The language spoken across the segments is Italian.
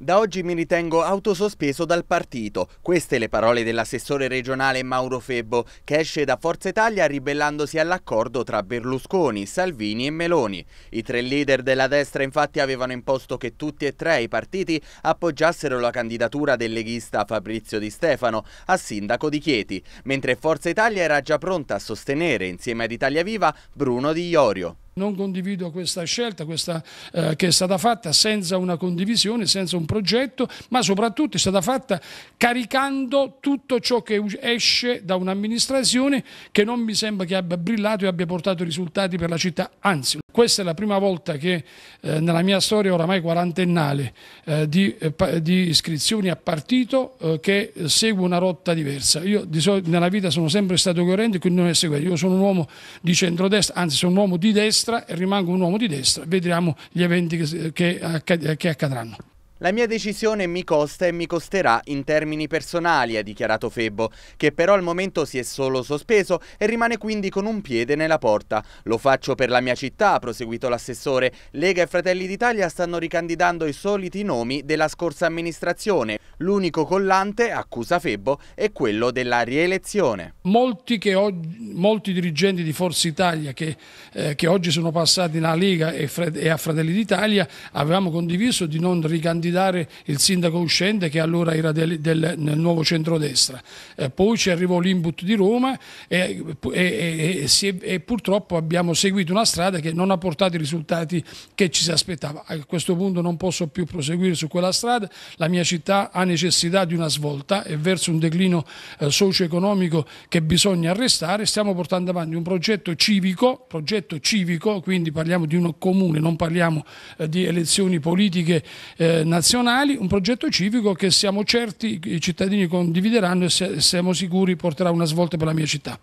Da oggi mi ritengo autosospeso dal partito. Queste le parole dell'assessore regionale Mauro Febbo, che esce da Forza Italia ribellandosi all'accordo tra Berlusconi, Salvini e Meloni. I tre leader della destra infatti avevano imposto che tutti e tre i partiti appoggiassero la candidatura del leghista Fabrizio Di Stefano a sindaco di Chieti, mentre Forza Italia era già pronta a sostenere insieme ad Italia Viva Bruno Di Iorio non condivido questa scelta questa, eh, che è stata fatta senza una condivisione, senza un progetto, ma soprattutto è stata fatta caricando tutto ciò che esce da un'amministrazione che non mi sembra che abbia brillato e abbia portato risultati per la città, anzi questa è la prima volta che eh, nella mia storia oramai quarantennale eh, di, eh, di, iscrizioni a partito eh, che seguo una rotta diversa. Io di solito nella vita sono sempre stato coerente, quindi non è seguito. Io sono un uomo di centrodestra, anzi sono un uomo di destra e rimango un uomo di destra. Vedremo gli eventi che, che, che accadranno. La mia decisione mi costa e mi costerà in termini personali, ha dichiarato Febbo, che però al momento si è solo sospeso e rimane quindi con un piede nella porta. Lo faccio per la mia città, ha proseguito l'assessore. Lega e Fratelli d'Italia stanno ricandidando i soliti nomi della scorsa amministrazione. L'unico collante, accusa Febbo, è quello della rielezione. Molti, oggi, molti dirigenti di Forza Italia che, eh, che oggi sono passati nella Lega e, e a Fratelli d'Italia avevamo condiviso di non ricandidare candidare il sindaco uscente che allora era del, del nuovo centrodestra. Eh, poi ci arrivò l'input di Roma e, e, e, si, e, purtroppo abbiamo seguito una strada che non ha portato i risultati che ci si aspettava. A questo punto non posso più proseguire su quella strada, la mia città ha necessità di una svolta e verso un declino eh, socio-economico che bisogna arrestare, stiamo portando avanti un progetto civico, progetto civico quindi parliamo di un comune, non parliamo eh, di elezioni politiche nazionali eh, nazionali, un progetto civico che siamo certi i cittadini condivideranno e siamo sicuri porterà una svolta per la mia città.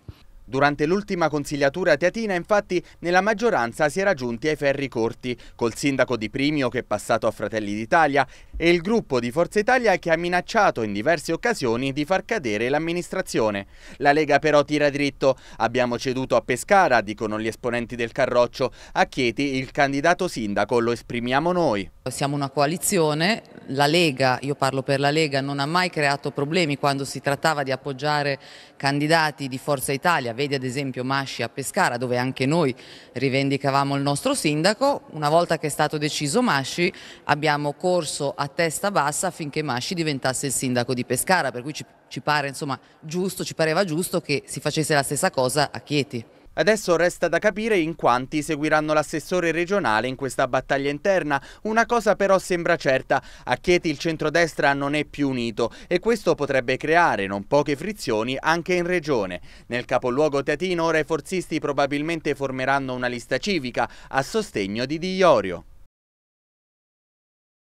Durante l'ultima consigliatura teatina, infatti, nella maggioranza si era giunti ai ferri corti, col sindaco di Primio che è passato a Fratelli d'Italia e il gruppo di Forza Italia che ha minacciato in diverse occasioni di far cadere l'amministrazione. La Lega però tira dritto. Abbiamo ceduto a Pescara, dicono gli esponenti del Carroccio. A Chieti il candidato sindaco lo esprimiamo noi. Siamo una coalizione la Lega, io parlo per la Lega, non ha mai creato problemi quando si trattava di appoggiare candidati di Forza Italia, vedi ad esempio Masci a Pescara dove anche noi rivendicavamo il nostro sindaco, una volta che è stato deciso Masci abbiamo corso a testa bassa affinché Masci diventasse il sindaco di Pescara, per cui ci, ci pare insomma giusto, ci pareva giusto che si facesse la stessa cosa a Chieti. Adesso resta da capire in quanti seguiranno l'assessore regionale in questa battaglia interna. Una cosa però sembra certa, a Chieti il centrodestra non è più unito e questo potrebbe creare non poche frizioni anche in regione. Nel capoluogo teatino ora i forzisti probabilmente formeranno una lista civica a sostegno di Di Iorio.